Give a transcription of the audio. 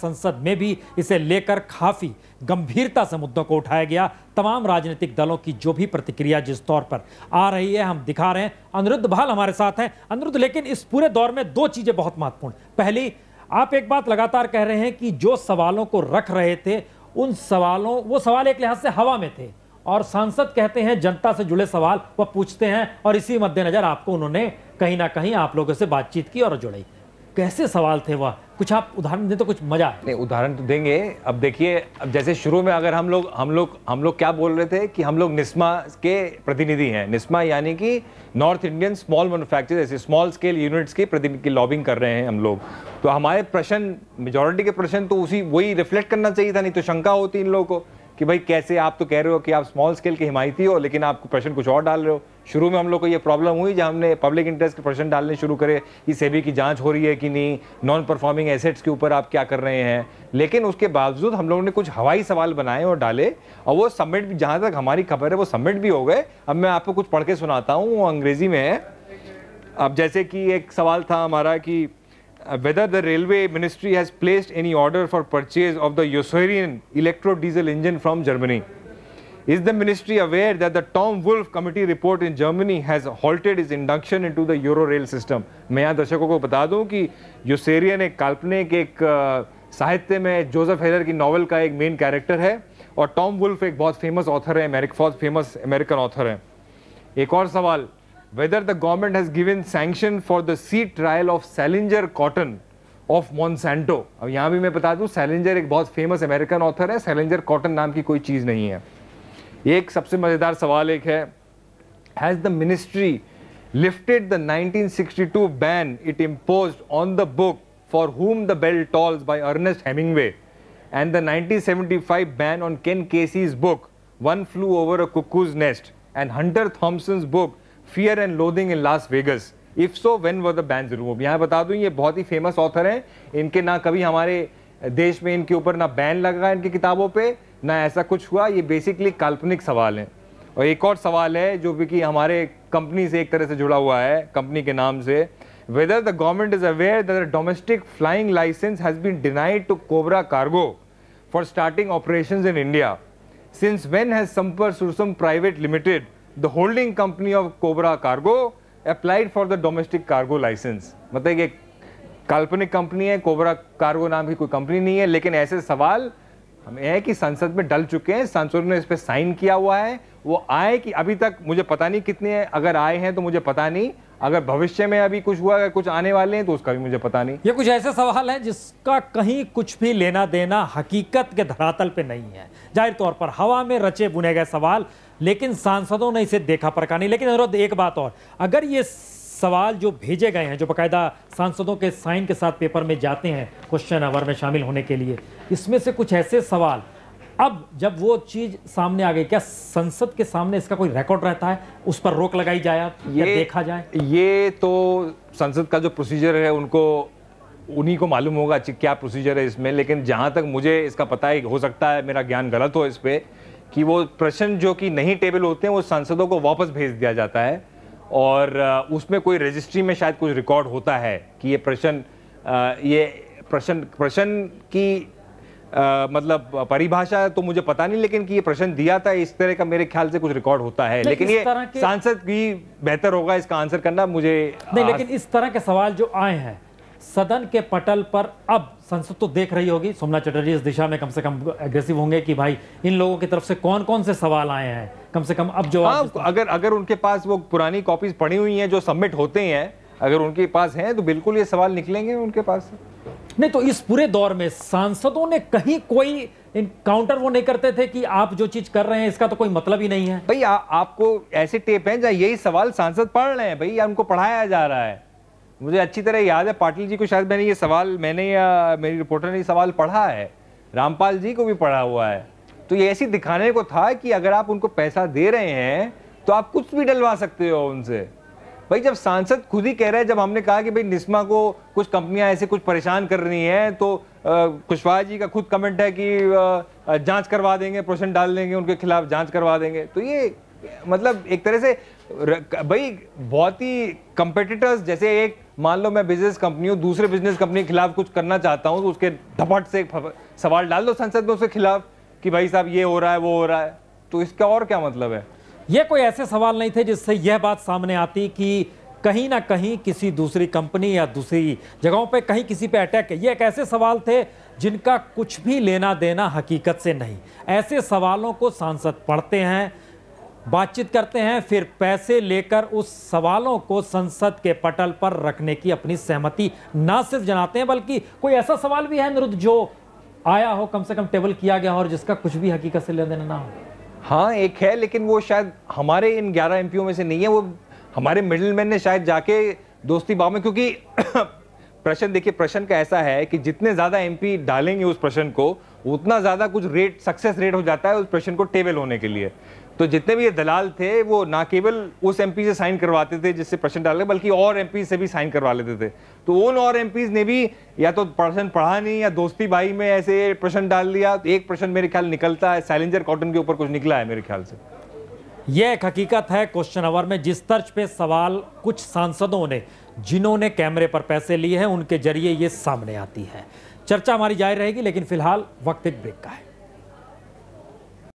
संसद में भी इसे लेकर काफी गंभीरता से मुद्दों को उठाया गया तमाम राजनीतिक दलों की जो भी प्रतिक्रिया जिस तौर पर आ रही है हम दिखा रहे हैं अनिरुद्ध भाल हमारे साथ हैं अनिरुद्ध लेकिन इस पूरे दौर में दो चीजें बहुत महत्वपूर्ण पहली आप एक बात लगातार कह रहे हैं कि जो सवालों को रख रहे थे उन सवालों वो सवाल एक लिहाज से हवा में थे और सांसद कहते हैं जनता से जुड़े सवाल वह पूछते हैं और इसी मद्देनजर आपको उन्होंने कहीं ना कहीं आप लोगों से बातचीत की और जुड़ाई कैसे सवाल थे वह कुछ आप उदाहरण दें तो कुछ मजा नहीं उदाहरण तो देंगे अब देखिए अब जैसे शुरू में अगर हम लोग हम लोग हम लोग क्या बोल रहे थे कि हम लोग निस्मा के प्रतिनिधि हैं निस्मा यानी कि नॉर्थ इंडियन स्मॉल मैनुफैक्चर ऐसे स्मॉल स्केल यूनिट्स के प्रतिनिधि की लॉबिंग कर रहे हैं हम लोग तो हमारे प्रश्न मेजोरिटी के प्रश्न तो उसी वही रिफ्लेक्ट करना चाहिए था नहीं तो शंका होती इन लोगों को कि भाई कैसे आप तो कह रहे हो कि आप स्मॉल स्केल के हिमायती हो लेकिन आप प्रश्न कुछ और डाल रहे हो शुरू में हम लोग को ये प्रॉब्लम हुई जब हमने पब्लिक इंटरेस्ट के प्रश्न डालने शुरू करे कि सेबी की जांच हो रही है कि नहीं नॉन परफॉर्मिंग एसेट्स के ऊपर आप क्या कर रहे हैं लेकिन उसके बावजूद हम लोगों ने कुछ हवाई सवाल बनाए और डाले और वो सबमिट भी जहाँ तक हमारी खबर है वो सबमिट भी हो गए अब मैं आपको कुछ पढ़ के सुनाता हूँ वो अंग्रेजी में है अब जैसे कि एक सवाल था हमारा कि whether the railway ministry has placed any order for purchase of the Yosoirian electro-diesel engine from Germany. Is the ministry aware that the Tom Wolf committee report in Germany has halted its induction into the Euro rail system? मैं यहाँ दर्शकों को बता दूँ कि योसेरियन एक काल्पनिक एक साहित्य में जोसेफ हेलर की नावल का एक मेन कैरेक्टर है और टॉम वुल्फ एक बहुत फेमस ऑथर है अमेरिक बहुत फेमस अमेरिकन ऑथर है एक और सवाल whether the government has given sanction for the seed trial of Salinger cotton of Monsanto. अब यहाँ भी मैं बता दूँ, Salinger एक बहुत famous American author है, Salinger cotton नाम की कोई चीज नहीं है. एक सबसे मजेदार सवाल एक है, has the ministry lifted the 1962 ban it imposed on the book for whom the bell tolls by Ernest Hemingway? And the 1975 ban on Ken Casey's book, One Flew Over a Cuckoo's Nest, and Hunter Thompson's book, fear and loathing in Las Vegas if so when were the ban remove यहाँ बता दूं ये बहुत ही famous author हैं इनके ना कभी हमारे देश में इनके ऊपर ना बैन लगा इनकी किताबों पे ना ऐसा कुछ हुआ ये बेसिकली काल्पनिक सवाल हैं और एक और सवाल है जो भी कि हमारे कंपनी से एक तरह से जुड़ा हुआ है कंपनी के नाम से whether the government is aware that domestic flying licence has been denied to Cobra Cargo for starting operation in India since when has संपर सुरसम private limited the holding company of Cobra Cargo applied for the domestic cargo licence मतलब एक काल्पनिक company है cobra cargo नाम की कोई company नहीं है लेकिन ऐसे सवाल हम है कि संसद में डल चुके हैं सांसद ने इस पर साइन किया हुआ है वो आए कि अभी तक मुझे पता नहीं कितने अगर आए हैं तो मुझे पता नहीं अगर भविष्य में अभी कुछ हुआ अगर कुछ आने वाले हैं तो उसका भी मुझे पता नहीं ये कुछ ऐसे सवाल हैं जिसका कहीं कुछ भी लेना देना हकीकत के धरातल पे नहीं है जाहिर तौर पर हवा में रचे बुने गए सवाल लेकिन सांसदों ने इसे देखा परखा नहीं लेकिन अनुरोध एक बात और अगर ये सवाल जो भेजे गए हैं जो बाकायदा सांसदों के साइन के साथ पेपर में जाते हैं क्वेश्चन आवर में शामिल होने के लिए इसमें से कुछ ऐसे सवाल अब जब वो चीज सामने आ गई क्या संसद के सामने इसका कोई रिकॉर्ड रहता है उस पर रोक लगाई जाए ये देखा जाए ये तो संसद का जो प्रोसीजर है उनको उन्हीं को मालूम होगा क्या प्रोसीजर है इसमें लेकिन जहां तक मुझे इसका पता है हो सकता है मेरा ज्ञान गलत हो इस पर कि वो प्रश्न जो कि नहीं टेबल होते हैं वो सांसदों को वापस भेज दिया जाता है और उसमें कोई रजिस्ट्री में शायद कुछ रिकॉर्ड होता है कि ये प्रश्न ये प्रश्न प्रश्न की आ, मतलब परिभाषा तो मुझे पता नहीं लेकिन कि ये प्रश्न दिया था इस तरह का मेरे ख्याल से कुछ रिकॉर्ड होता है लेकिन ये सांसद भी बेहतर होगा इसका आंसर करना मुझे नहीं लेकिन इस तरह के सवाल जो आए हैं सदन के पटल पर अब संसद तो देख रही होगी सोमनाथ चटर्जी इस दिशा में कम से कम एग्रेसिव होंगे कि भाई इन लोगों की तरफ से कौन कौन से सवाल आए हैं कम से कम अब जो हाँ, अगर अगर उनके पास वो पुरानी कॉपीज पड़ी हुई हैं जो सबमिट होते हैं अगर उनके पास हैं तो बिल्कुल ये सवाल निकलेंगे उनके पास नहीं तो इस पूरे दौर में सांसदों ने कहीं कोई इनकाउंटर वो नहीं करते थे कि आप जो चीज कर रहे हैं इसका तो कोई मतलब ही नहीं है भाई आ, आपको ऐसे टेप हैं जहाँ यही सवाल सांसद पढ़ रहे हैं भाई या उनको पढ़ाया जा रहा है मुझे अच्छी तरह याद है पाटिल जी को शायद मैंने ये सवाल मैंने या मेरी रिपोर्टर ने ये सवाल पढ़ा है रामपाल जी को भी पढ़ा हुआ है तो ये ऐसी दिखाने को था कि अगर आप उनको पैसा दे रहे हैं तो आप कुछ भी डलवा सकते हो उनसे भाई जब सांसद खुद ही कह रहे हैं जब हमने कहा कि भाई निस्मा को कुछ कंपनियां ऐसे कुछ परेशान कर रही हैं तो कुशवाहा जी का खुद कमेंट है कि जांच करवा देंगे प्रोशन डाल देंगे उनके खिलाफ जांच करवा देंगे तो ये मतलब एक तरह से भाई बहुत ही कंपेटिटर्स जैसे एक मान लो मैं बिजनेस कंपनी हूँ दूसरे बिजनेस कंपनी के खिलाफ कुछ करना चाहता हूँ तो उसके धपट से सवाल डाल दो संसद में उसके खिलाफ कि भाई साहब ये हो रहा है वो हो रहा है तो इसका और क्या मतलब है ये कोई ऐसे सवाल नहीं थे जिससे यह बात सामने आती कि कहीं ना कहीं किसी दूसरी कंपनी या दूसरी जगहों पे कहीं किसी पे अटैक है ये एक ऐसे सवाल थे जिनका कुछ भी लेना देना हकीकत से नहीं ऐसे सवालों को सांसद पढ़ते हैं बातचीत करते हैं फिर पैसे लेकर उस सवालों को संसद के पटल पर रखने की अपनी सहमति ना सिर्फ जनाते हैं बल्कि कोई ऐसा सवाल भी है निरुद्ध जो आया हो कम से कम टेबल किया गया हो और जिसका कुछ भी हकीकत से लेना देना ना हो हाँ एक है लेकिन वो शायद हमारे इन 11 एम में से नहीं है वो हमारे मिडिल मैन ने शायद जाके दोस्ती भाव में क्योंकि प्रश्न देखिए प्रश्न का ऐसा है कि जितने ज़्यादा एमपी डालेंगे उस प्रश्न को उतना ज़्यादा कुछ रेट सक्सेस रेट हो जाता है उस प्रश्न को टेबल होने के लिए तो जितने भी ये दलाल थे वो ना केवल उस एम से साइन करवाते थे जिससे प्रश्न डाल बल्कि और एम से भी साइन करवा लेते थे तो उन और एम ने भी या तो प्रश्न पढ़ा नहीं या दोस्ती भाई में ऐसे प्रश्न डाल दिया तो एक प्रश्न मेरे ख्याल निकलता है सैलेंजर कॉटन के ऊपर कुछ निकला है मेरे ख्याल से यह एक हकीकत है क्वेश्चन आवर में जिस तर्ज पे सवाल कुछ सांसदों ने जिन्होंने कैमरे पर पैसे लिए हैं उनके जरिए ये सामने आती है चर्चा हमारी जारी रहेगी लेकिन फिलहाल वक्त एक ब्रेक का है